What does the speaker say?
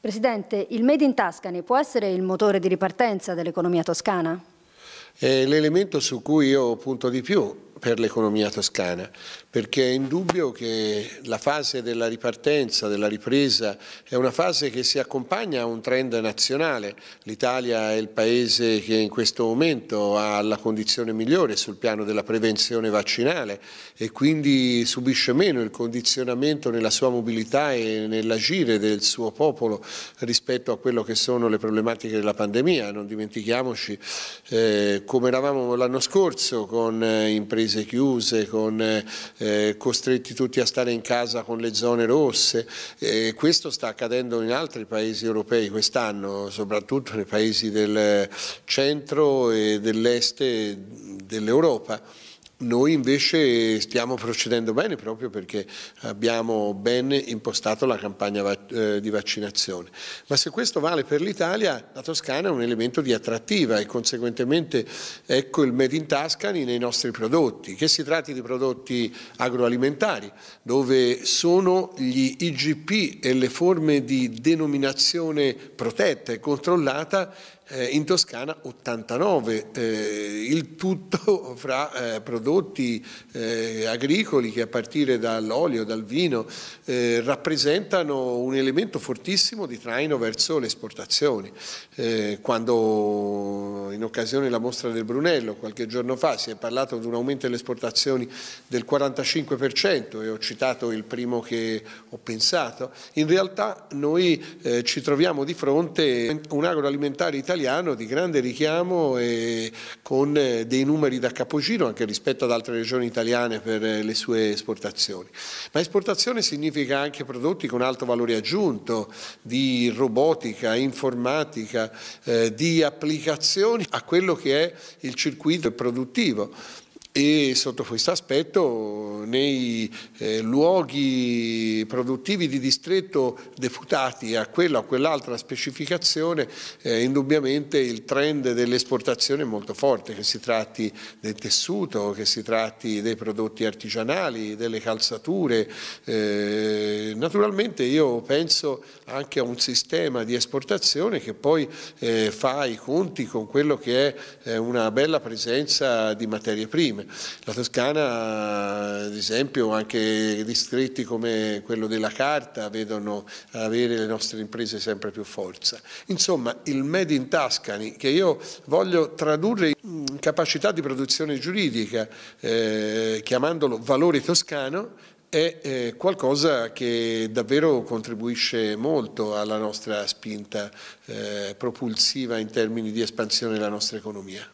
Presidente, il Made in Tuscany può essere il motore di ripartenza dell'economia toscana? È l'elemento su cui io punto di più per l'economia toscana, perché è indubbio che la fase della ripartenza, della ripresa, è una fase che si accompagna a un trend nazionale. L'Italia è il paese che in questo momento ha la condizione migliore sul piano della prevenzione vaccinale e quindi subisce meno il condizionamento nella sua mobilità e nell'agire del suo popolo rispetto a quello che sono le problematiche della pandemia. Non dimentichiamoci eh, come eravamo l'anno scorso con eh, imprese chiese chiuse, con, eh, costretti tutti a stare in casa con le zone rosse. Eh, questo sta accadendo in altri paesi europei quest'anno, soprattutto nei paesi del eh, centro e dell'est eh, dell'Europa. Noi invece stiamo procedendo bene proprio perché abbiamo ben impostato la campagna eh, di vaccinazione. Ma se questo vale per l'Italia, la Toscana è un elemento di attrattiva e conseguentemente ecco il Made in Tuscany nei nostri prodotti, che si tratti di prodotti agroalimentari, dove sono gli IGP e le forme di denominazione protetta e controllata eh, in Toscana 89, eh, il tutto fra eh, prodotti agricoli che a partire dall'olio, dal vino, rappresentano un elemento fortissimo di traino verso le esportazioni. quando in occasione della mostra del Brunello qualche giorno fa si è parlato di un aumento delle esportazioni del 45% e ho citato il primo che ho pensato, in realtà noi ci troviamo di fronte a un agroalimentare italiano italiano di grande richiamo e con eh, dei numeri da capogiro anche rispetto ad altre regioni italiane per eh, le sue esportazioni. Ma esportazione significa anche prodotti con alto valore aggiunto di robotica, informatica, eh, di applicazioni a quello che è il circuito produttivo e sotto questo aspetto nei eh, luoghi produttivi di distretto deputati a quella o quell'altra specificazione eh, indubbiamente il trend dell'esportazione è molto forte, che si tratti del tessuto, che si tratti dei prodotti artigianali, delle calzature. Eh, naturalmente io penso anche a un sistema di esportazione che poi eh, fa i conti con quello che è eh, una bella presenza di materie prime. La Toscana, ad esempio, anche distretti come quello della Carta vedono avere le nostre imprese sempre più forza. Insomma, il Made in Tuscany, che io voglio tradurre in capacità di produzione giuridica, eh, chiamandolo valore toscano, è eh, qualcosa che davvero contribuisce molto alla nostra spinta eh, propulsiva in termini di espansione della nostra economia.